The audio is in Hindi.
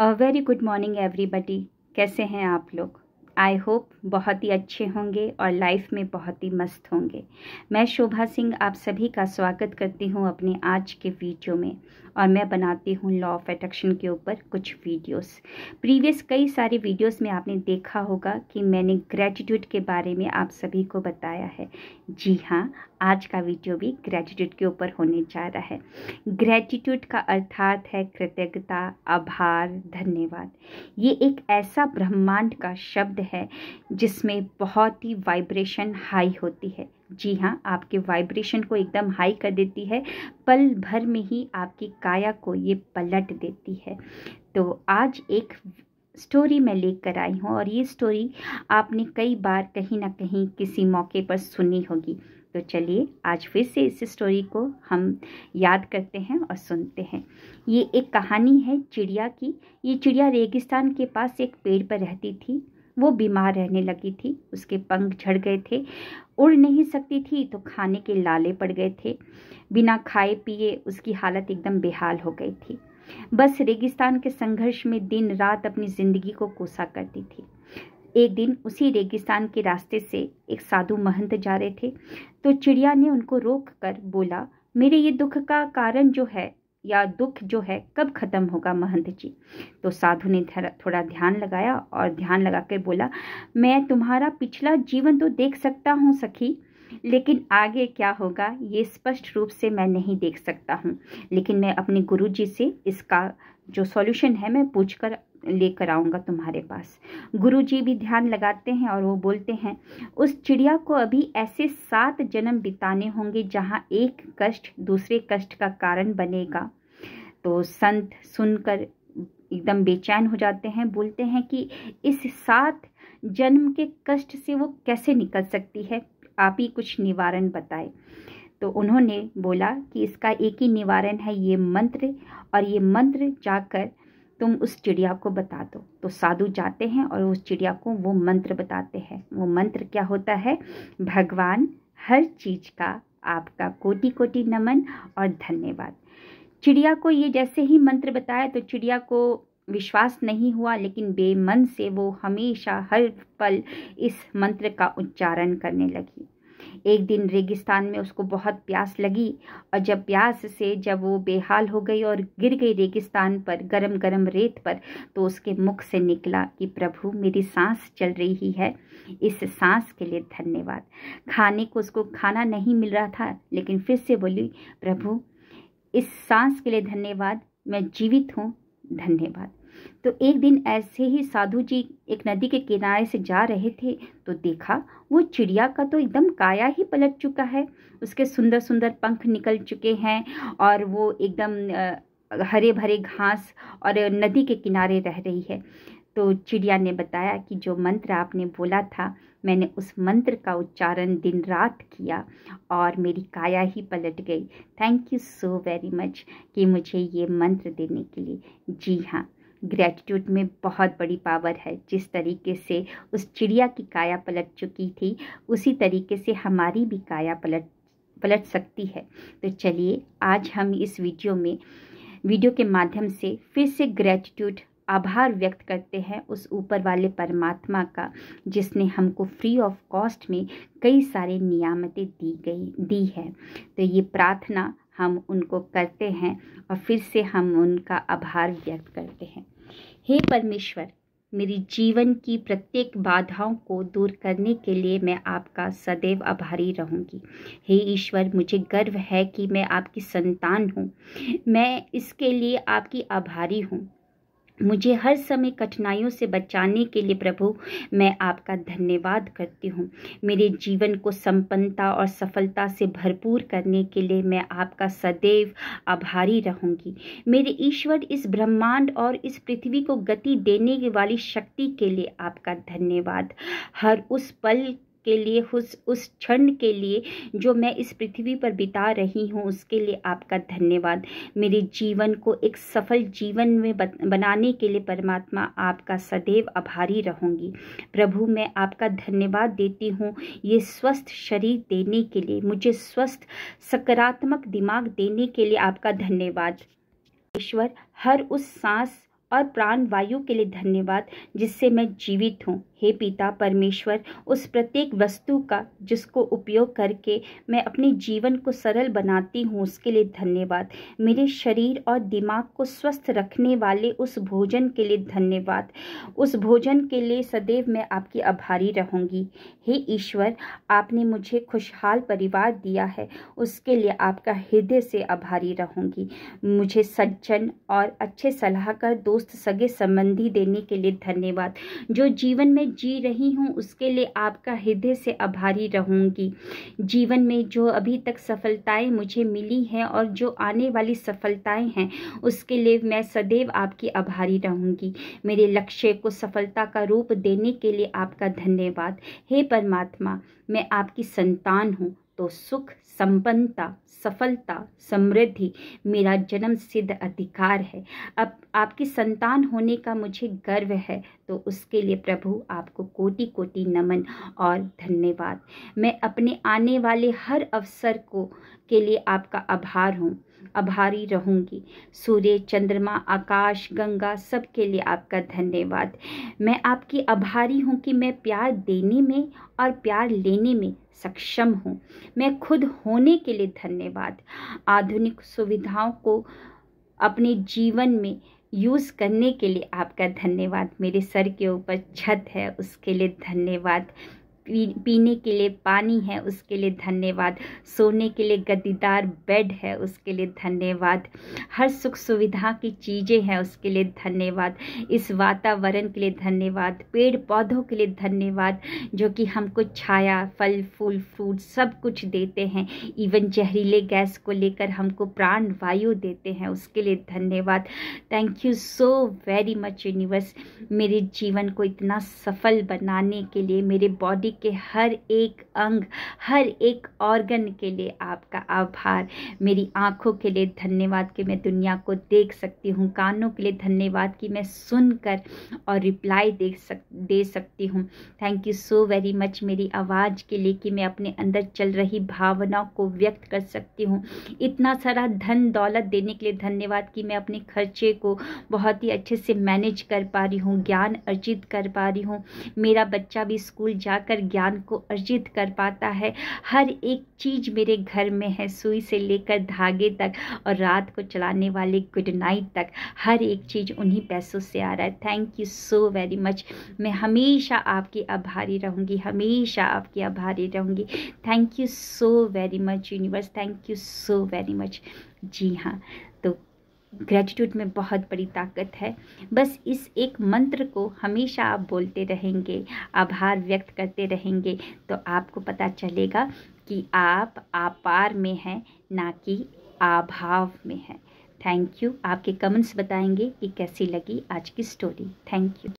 अ वेरी गुड मॉर्निंग एवरीबडी कैसे हैं आप लोग आई होप बहुत ही अच्छे होंगे और लाइफ में बहुत ही मस्त होंगे मैं शोभा सिंह आप सभी का स्वागत करती हूँ अपने आज के वीडियो में और मैं बनाती हूँ लॉ ऑफ अट्रैक्शन के ऊपर कुछ वीडियोस प्रीवियस कई सारे वीडियोस में आपने देखा होगा कि मैंने ग्रेटिट्यूड के बारे में आप सभी को बताया है जी हाँ आज का वीडियो भी ग्रेटिट्यूड के ऊपर होने जा रहा है ग्रेटिट्यूड का अर्थात है कृतज्ञता आभार धन्यवाद ये एक ऐसा ब्रह्मांड का शब्द है है जिसमें बहुत ही वाइब्रेशन हाई होती है जी हाँ आपके वाइब्रेशन को एकदम हाई कर देती है पल भर में ही आपकी काया को ये पलट देती है तो आज एक स्टोरी मैं लेकर आई हूँ और ये स्टोरी आपने कई बार कहीं ना कहीं किसी मौके पर सुनी होगी तो चलिए आज फिर से इस स्टोरी को हम याद करते हैं और सुनते हैं ये एक कहानी है चिड़िया की ये चिड़िया रेगिस्तान के पास एक पेड़ पर रहती थी वो बीमार रहने लगी थी उसके पंख झड़ गए थे उड़ नहीं सकती थी तो खाने के लाले पड़ गए थे बिना खाए पिए उसकी हालत एकदम बेहाल हो गई थी बस रेगिस्तान के संघर्ष में दिन रात अपनी ज़िंदगी को कोसा करती थी एक दिन उसी रेगिस्तान के रास्ते से एक साधु महंत जा रहे थे तो चिड़िया ने उनको रोक कर बोला मेरे ये दुख का कारण जो है या दुख जो है कब खत्म होगा महंत जी तो साधु ने थोड़ा ध्यान लगाया और ध्यान लगा कर बोला मैं तुम्हारा पिछला जीवन तो देख सकता हूँ सखी लेकिन आगे क्या होगा ये स्पष्ट रूप से मैं नहीं देख सकता हूँ लेकिन मैं अपने गुरु जी से इसका जो सॉल्यूशन है मैं पूछकर लेकर आऊँगा तुम्हारे पास गुरुजी भी ध्यान लगाते हैं और वो बोलते हैं उस चिड़िया को अभी ऐसे सात जन्म बिताने होंगे जहाँ एक कष्ट दूसरे कष्ट का कारण बनेगा तो संत सुनकर एकदम बेचैन हो जाते हैं बोलते हैं कि इस सात जन्म के कष्ट से वो कैसे निकल सकती है आप ही कुछ निवारण बताए तो उन्होंने बोला कि इसका एक ही निवारण है ये मंत्र और ये मंत्र जाकर तुम उस चिड़िया को बता दो तो साधु जाते हैं और उस चिड़िया को वो मंत्र बताते हैं वो मंत्र क्या होता है भगवान हर चीज़ का आपका कोटि कोटि नमन और धन्यवाद चिड़िया को ये जैसे ही मंत्र बताया तो चिड़िया को विश्वास नहीं हुआ लेकिन बेमन से वो हमेशा हर पल इस मंत्र का उच्चारण करने लगी एक दिन रेगिस्तान में उसको बहुत प्यास लगी और जब प्यास से जब वो बेहाल हो गई और गिर गई रेगिस्तान पर गरम गरम रेत पर तो उसके मुख से निकला कि प्रभु मेरी सांस चल रही है इस सांस के लिए धन्यवाद खाने को उसको खाना नहीं मिल रहा था लेकिन फिर से बोली प्रभु इस सांस के लिए धन्यवाद मैं जीवित हूँ धन्यवाद तो एक दिन ऐसे ही साधु जी एक नदी के किनारे से जा रहे थे तो देखा वो चिड़िया का तो एकदम काया ही पलट चुका है उसके सुंदर सुंदर पंख निकल चुके हैं और वो एकदम हरे भरे घास और नदी के किनारे रह रही है तो चिड़िया ने बताया कि जो मंत्र आपने बोला था मैंने उस मंत्र का उच्चारण दिन रात किया और मेरी काया ही पलट गई thank you so very much कि मुझे ये मंत्र देने के लिए जी हाँ ग्रेटिट्यूड में बहुत बड़ी पावर है जिस तरीके से उस चिड़िया की काया पलट चुकी थी उसी तरीके से हमारी भी काया पलट पलट सकती है तो चलिए आज हम इस वीडियो में वीडियो के माध्यम से फिर से ग्रेटिट्यूड आभार व्यक्त करते हैं उस ऊपर वाले परमात्मा का जिसने हमको फ्री ऑफ कॉस्ट में कई सारे नियामतें दी गई दी है तो ये प्रार्थना हम उनको करते हैं और फिर से हम उनका आभार व्यक्त करते हैं हे परमेश्वर मेरी जीवन की प्रत्येक बाधाओं को दूर करने के लिए मैं आपका सदैव आभारी रहूंगी हे ईश्वर मुझे गर्व है कि मैं आपकी संतान हूँ मैं इसके लिए आपकी आभारी हूँ मुझे हर समय कठिनाइयों से बचाने के लिए प्रभु मैं आपका धन्यवाद करती हूँ मेरे जीवन को संपन्नता और सफलता से भरपूर करने के लिए मैं आपका सदैव आभारी रहूँगी मेरे ईश्वर इस ब्रह्मांड और इस पृथ्वी को गति देने वाली शक्ति के लिए आपका धन्यवाद हर उस पल के लिए उस उस क्षण के लिए जो मैं इस पृथ्वी पर बिता रही हूँ उसके लिए आपका धन्यवाद मेरे जीवन को एक सफल जीवन में बनाने के लिए परमात्मा आपका सदैव आभारी रहूँगी प्रभु मैं आपका धन्यवाद देती हूँ ये स्वस्थ शरीर देने के लिए मुझे स्वस्थ सकारात्मक दिमाग देने के लिए आपका धन्यवाद ईश्वर हर उस सांस और प्राण वायु के लिए धन्यवाद जिससे मैं जीवित हूँ हे पिता परमेश्वर उस प्रत्येक वस्तु का जिसको उपयोग करके मैं अपने जीवन को सरल बनाती हूँ उसके लिए धन्यवाद मेरे शरीर और दिमाग को स्वस्थ रखने वाले उस भोजन के लिए धन्यवाद उस भोजन के लिए सदैव मैं आपकी आभारी रहूँगी हे ईश्वर आपने मुझे खुशहाल परिवार दिया है उसके लिए आपका हृदय से आभारी रहूँगी मुझे सज्जन और अच्छे सलाहकार दोस्त दोस्त सगे संबंधी देने के लिए धन्यवाद जो जीवन में जी रही हूँ उसके लिए आपका हृदय से आभारी रहूँगी जीवन में जो अभी तक सफलताएं मुझे मिली हैं और जो आने वाली सफलताएं हैं उसके लिए मैं सदैव आपकी आभारी रहूँगी मेरे लक्ष्य को सफलता का रूप देने के लिए आपका धन्यवाद हे परमात्मा मैं आपकी संतान हूँ तो सुख संपन्नता सफलता समृद्धि मेरा जन्म सिद्ध अधिकार है अब आपकी संतान होने का मुझे गर्व है तो उसके लिए प्रभु आपको कोटि कोटि नमन और धन्यवाद मैं अपने आने वाले हर अवसर को के लिए आपका आभार हूँ आभारी रहूँगी सूर्य चंद्रमा आकाश गंगा सबके लिए आपका धन्यवाद मैं आपकी आभारी हूँ कि मैं प्यार देने में और प्यार लेने में सक्षम हूँ मैं खुद होने के लिए धन्यवाद आधुनिक सुविधाओं को अपने जीवन में यूज़ करने के लिए आपका धन्यवाद मेरे सर के ऊपर छत है उसके लिए धन्यवाद पी पीने के लिए पानी है उसके लिए धन्यवाद सोने के लिए गद्दीदार बेड है उसके लिए धन्यवाद हर सुख सुविधा की चीज़ें हैं उसके लिए धन्यवाद इस वातावरण के लिए धन्यवाद पेड़ पौधों के लिए धन्यवाद जो कि हमको छाया फल फूल फ्रूट सब कुछ देते हैं इवन जहरीले गैस को लेकर हमको प्राण वायु देते हैं उसके लिए धन्यवाद thank you so very much universe मेरे जीवन को इतना सफल बनाने के लिए मेरे बॉडी के हर एक अंग हर एक ऑर्गन के लिए आपका आभार मेरी आँखों के लिए धन्यवाद कि मैं दुनिया को देख सकती हूँ कानों के लिए धन्यवाद कि मैं सुनकर और रिप्लाई दे सक दे सकती हूँ thank you so very much मेरी आवाज़ के लिए कि मैं अपने अंदर चल रही भावनाओं को व्यक्त कर सकती हूँ इतना सारा धन दौलत देने के लिए धन्यवाद कि मैं अपने खर्चे को बहुत ही अच्छे से मैनेज कर पा रही हूँ ज्ञान अर्जित कर पा रही हूँ मेरा बच्चा भी स्कूल जाकर ज्ञान को अर्जित कर पाता है हर एक चीज़ मेरे घर में है सुई से लेकर धागे तक और रात को चलाने वाले गुड नाइट तक हर एक चीज़ उन्हीं पैसों से आ रहा है thank you so very much मैं हमेशा आपकी आभारी रहूँगी हमेशा आपकी आभारी रहूँगी thank you so very much universe thank you so very much जी हाँ ग्रेटिट्यूड में बहुत बड़ी ताकत है बस इस एक मंत्र को हमेशा आप बोलते रहेंगे आभार व्यक्त करते रहेंगे तो आपको पता चलेगा कि आप आपार में हैं ना कि आभाव में हैं थैंक यू आपके कमेंट्स बताएंगे कि कैसी लगी आज की स्टोरी थैंक यू